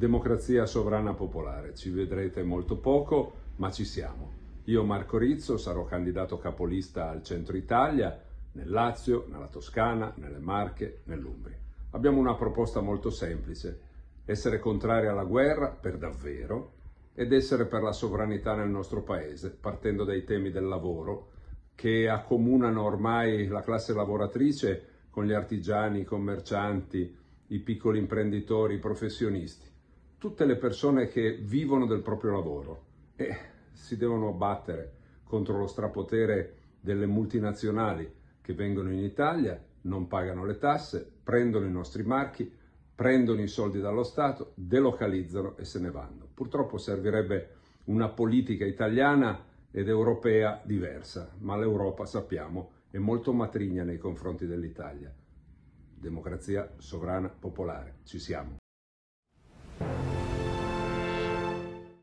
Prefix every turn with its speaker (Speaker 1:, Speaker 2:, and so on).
Speaker 1: Democrazia Sovrana Popolare. Ci vedrete molto poco, ma ci siamo. Io Marco Rizzo sarò candidato capolista al Centro Italia, nel Lazio, nella Toscana, nelle Marche, nell'Umbria. Abbiamo una proposta molto semplice, essere contrari alla guerra per davvero ed essere per la sovranità nel nostro paese, partendo dai temi del lavoro che accomunano ormai la classe lavoratrice con gli artigiani, i commercianti, i piccoli imprenditori, i professionisti tutte le persone che vivono del proprio lavoro e si devono battere contro lo strapotere delle multinazionali che vengono in Italia, non pagano le tasse, prendono i nostri marchi, prendono i soldi dallo Stato, delocalizzano e se ne vanno. Purtroppo servirebbe una politica italiana ed europea diversa, ma l'Europa, sappiamo, è molto matrigna nei confronti dell'Italia. Democrazia sovrana popolare, ci siamo.